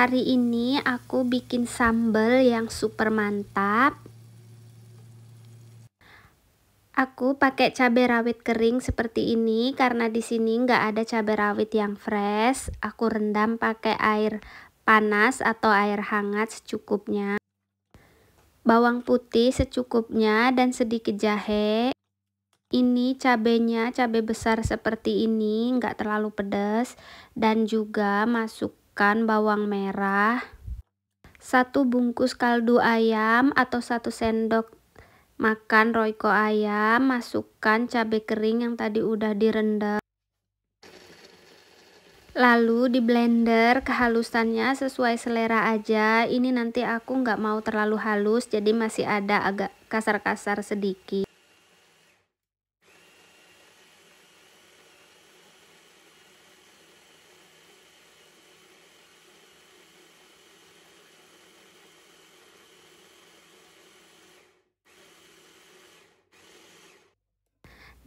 Hari ini aku bikin sambal yang super mantap. Aku pakai cabai rawit kering seperti ini karena di sini nggak ada cabai rawit yang fresh. Aku rendam pakai air panas atau air hangat secukupnya. Bawang putih secukupnya dan sedikit jahe. Ini cabenya cabai besar seperti ini, nggak terlalu pedas dan juga masuk masukkan bawang merah, satu bungkus kaldu ayam atau satu sendok makan royco ayam, masukkan cabai kering yang tadi udah direndam. Lalu di blender kehalusannya sesuai selera aja. Ini nanti aku nggak mau terlalu halus jadi masih ada agak kasar-kasar sedikit.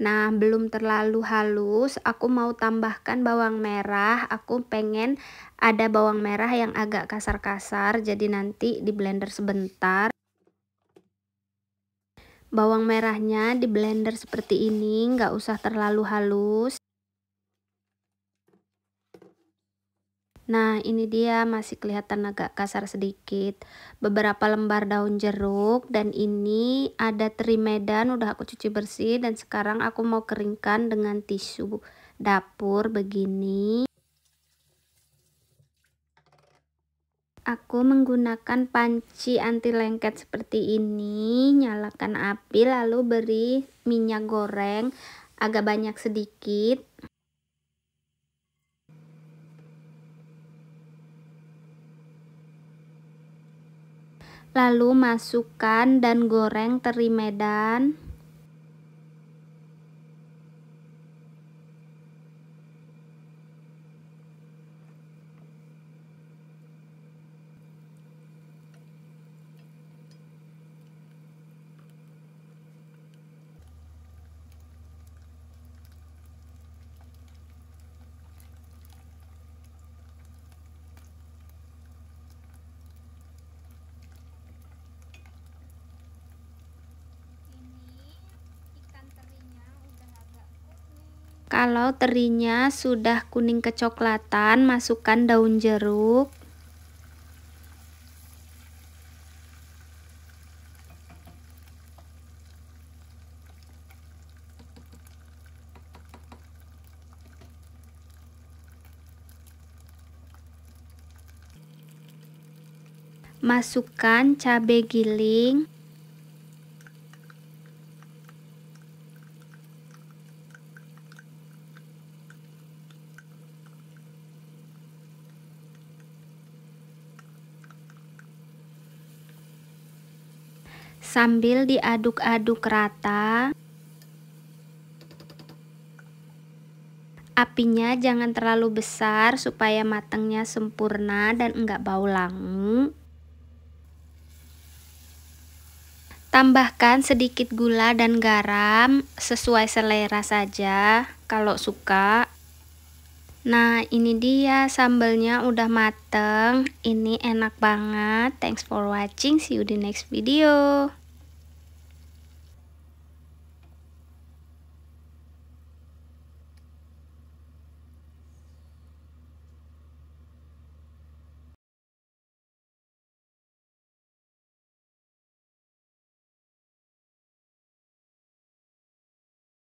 Nah, belum terlalu halus, aku mau tambahkan bawang merah. Aku pengen ada bawang merah yang agak kasar-kasar, jadi nanti di blender sebentar. Bawang merahnya di blender seperti ini, nggak usah terlalu halus. Nah ini dia masih kelihatan agak kasar sedikit Beberapa lembar daun jeruk Dan ini ada teri medan udah aku cuci bersih Dan sekarang aku mau keringkan dengan tisu dapur begini Aku menggunakan panci anti lengket seperti ini, nyalakan api lalu beri minyak goreng agak banyak sedikit. Lalu masukkan dan goreng teri medan Kalau terinya sudah kuning kecoklatan, masukkan daun jeruk. Masukkan cabai giling. sambil diaduk-aduk rata Apinya jangan terlalu besar supaya matangnya sempurna dan enggak bau langu. Tambahkan sedikit gula dan garam sesuai selera saja kalau suka. Nah ini dia sambelnya udah mateng Ini enak banget Thanks for watching See you di next video